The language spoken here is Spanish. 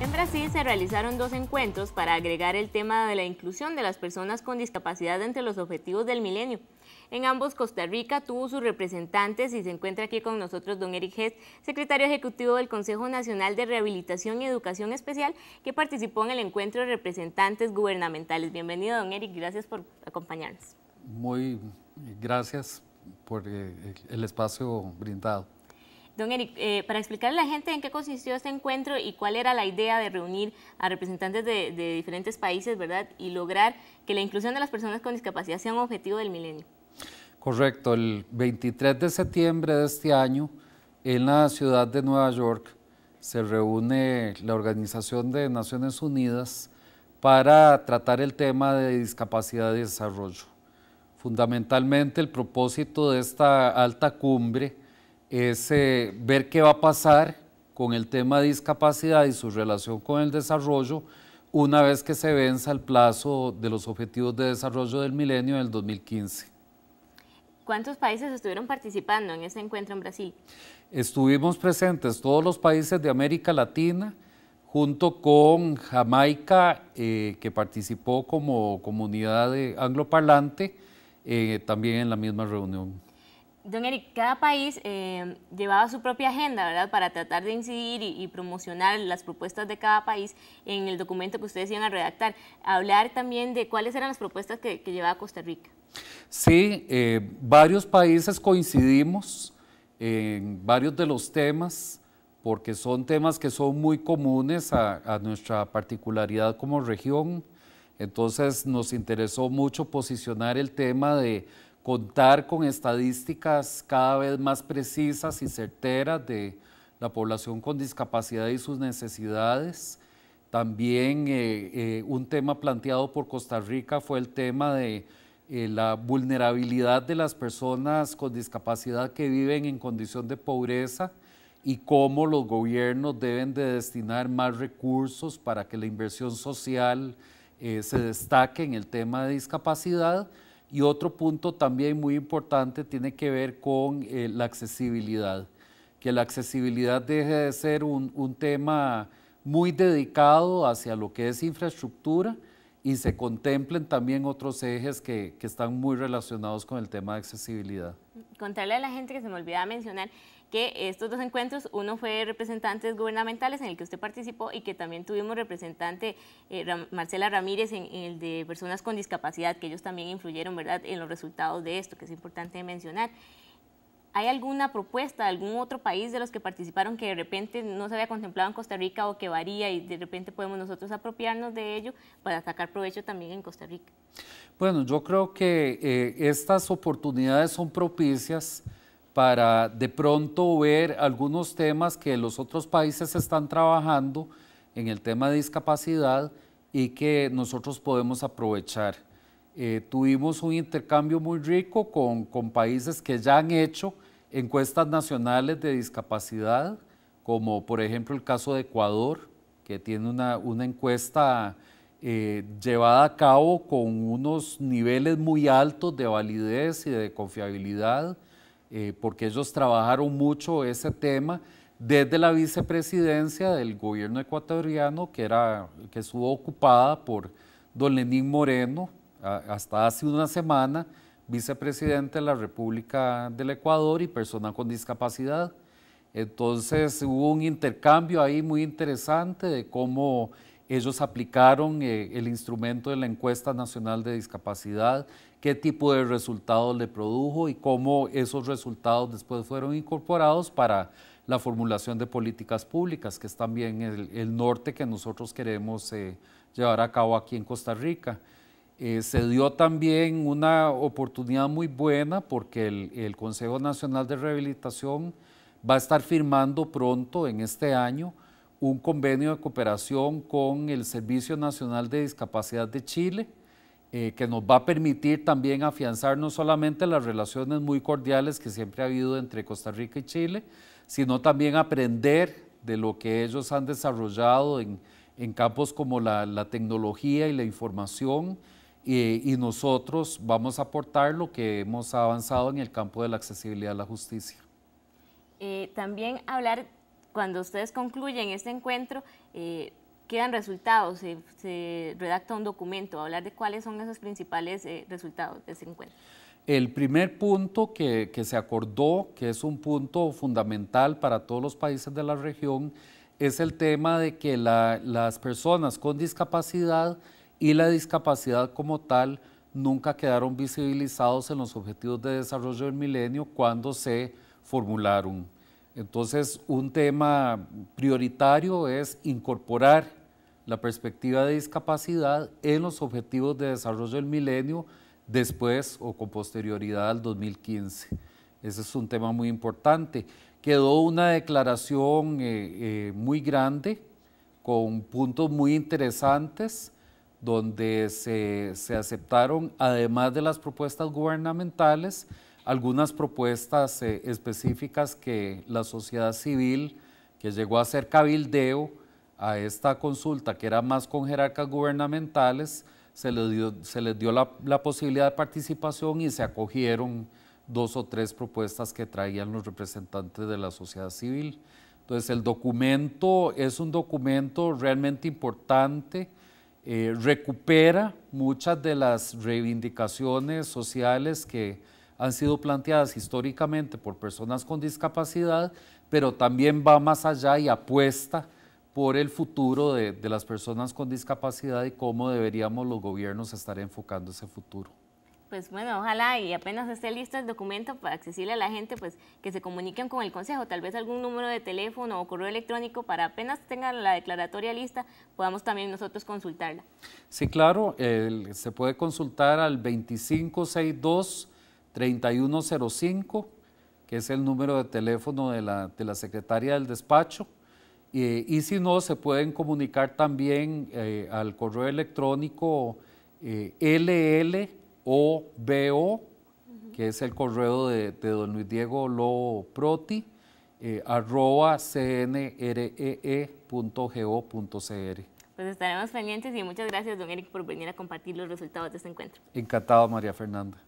En Brasil se realizaron dos encuentros para agregar el tema de la inclusión de las personas con discapacidad entre los objetivos del milenio. En ambos Costa Rica tuvo sus representantes y se encuentra aquí con nosotros don Eric Hess, secretario ejecutivo del Consejo Nacional de Rehabilitación y Educación Especial, que participó en el encuentro de representantes gubernamentales. Bienvenido don Eric, gracias por acompañarnos. Muy gracias por eh, el espacio brindado. Don Eric, eh, para explicarle a la gente en qué consistió este encuentro y cuál era la idea de reunir a representantes de, de diferentes países, ¿verdad? Y lograr que la inclusión de las personas con discapacidad sea un objetivo del milenio. Correcto, el 23 de septiembre de este año, en la ciudad de Nueva York, se reúne la Organización de Naciones Unidas para tratar el tema de discapacidad y desarrollo. Fundamentalmente el propósito de esta alta cumbre es eh, ver qué va a pasar con el tema de discapacidad y su relación con el desarrollo una vez que se venza el plazo de los Objetivos de Desarrollo del Milenio del 2015. ¿Cuántos países estuvieron participando en ese encuentro en Brasil? Estuvimos presentes todos los países de América Latina, junto con Jamaica, eh, que participó como comunidad angloparlante, eh, también en la misma reunión. Don Eric, cada país em, llevaba su propia agenda, ¿verdad?, para tratar de incidir y, promocionar las propuestas de cada país en el documento que ustedes iban a redactar. Hablar también de cuáles eran las propuestas que, llevaba Costa Rica. Sí, eh, varios países coincidimos en varios de los temas, porque son temas que son muy comunes a nuestra particularidad como región. Entonces nos interesó mucho posicionar el tema de contar con estadísticas cada vez más precisas y certeras de la población con discapacidad y sus necesidades. También eh, eh, un tema planteado por Costa Rica fue el tema de eh, la vulnerabilidad de las personas con discapacidad que viven en condición de pobreza y cómo los gobiernos deben de destinar más recursos para que la inversión social se destaque en el tema de discapacidad. Y otro punto también muy importante tiene que ver con eh, la accesibilidad, que la accesibilidad deje de ser un, tema muy dedicado hacia lo que es infraestructura y se contemplen también otros ejes que, que, están muy relacionados con el tema de accesibilidad. Contarle a la gente que se me olvidaba mencionar que estos dos encuentros, uno fue representantes gubernamentales en el que usted participó y que también tuvimos representante eh, Marcela Ramírez en, el de personas con discapacidad, que ellos también influyeron ¿verdad? en los resultados de esto, que es importante mencionar. ¿Hay alguna propuesta de algún otro país de los que participaron que de repente no se había contemplado en Costa Rica o que varía y de repente podemos nosotros apropiarnos de ello para sacar provecho también en Costa Rica? Bueno, yo creo que eh, estas oportunidades son propicias para de pronto ver algunos temas que los otros países están trabajando en el tema de discapacidad y que nosotros podemos aprovechar. Eh, tuvimos un intercambio muy rico con, países que ya han hecho encuestas nacionales de discapacidad, como por ejemplo el caso de Ecuador, que tiene una, encuesta eh, llevada a cabo con unos niveles muy altos de validez y de confiabilidad. Eh, porque ellos trabajaron mucho ese tema desde la vicepresidencia del gobierno ecuatoriano, que, era, que estuvo ocupada por don Lenín Moreno hasta hace una semana, vicepresidente de la República del Ecuador y persona con discapacidad. Entonces hubo un intercambio ahí muy interesante de cómo ellos aplicaron eh, el instrumento de la encuesta nacional de discapacidad, qué tipo de resultados le produjo y cómo esos resultados después fueron incorporados para la formulación de políticas públicas, que es también el, norte que nosotros queremos eh, llevar a cabo aquí en Costa Rica. Eh, se dio también una oportunidad muy buena porque el, el, Consejo Nacional de Rehabilitación va a estar firmando pronto en este año un convenio de cooperación con el Servicio Nacional de Discapacidad de Chile, eh, que nos va a permitir también afianzar no solamente las relaciones muy cordiales que siempre ha habido entre Costa Rica y Chile, sino también aprender de lo que ellos han desarrollado en, en campos como la, la, tecnología y la información, y nosotros vamos a aportar lo que hemos avanzado en el campo de la accesibilidad a la justicia. Eh, también hablar, cuando ustedes concluyen este encuentro, eh, quedan resultados, se, redacta un documento, hablar de cuáles son esos principales eh, resultados de ese encuentro. El primer punto que, se acordó, que es un punto fundamental para todos los países de la región, es el tema de que las personas con discapacidad y la discapacidad como tal nunca quedaron visibilizados en los objetivos de desarrollo del milenio cuando se formularon. Entonces, un tema prioritario es incorporar la perspectiva de discapacidad en los objetivos de desarrollo del milenio después o con posterioridad al 2015. Ese es un tema muy importante. Quedó una declaración eh, eh, muy grande con puntos muy interesantes donde se aceptaron, además de las propuestas gubernamentales, algunas propuestas eh, específicas que la sociedad civil, que llegó a hacer cabildeo a esta consulta, que era más con jerarcas gubernamentales, se les dio, se les dio la, posibilidad de participación y se acogieron dos o tres propuestas que traían los representantes de la sociedad civil. Entonces el documento es un documento realmente importante, eh, recupera muchas de las reivindicaciones sociales que han sido planteadas históricamente por personas con discapacidad, pero también va más allá y apuesta por el futuro de, las personas con discapacidad y cómo deberíamos los gobiernos estar enfocando ese futuro. Pues bueno, ojalá y apenas esté listo el documento para accesible a la gente, pues que se comuniquen con el Consejo, tal vez algún número de teléfono o correo electrónico para apenas tengan la declaratoria lista, podamos también nosotros consultarla. Sí, claro, se puede consultar al 2562. 3105, que es el número de teléfono de la, de la secretaria del despacho. y si no, se pueden comunicar también eh, al correo electrónico eh, LLOBO, que es el correo de, don Luis Diego Lobo Proti, eh, arroba cnree.go.cr. E e pues estaremos pendientes y muchas gracias, don Eric, por venir a compartir los resultados de este encuentro. Encantado, María Fernanda.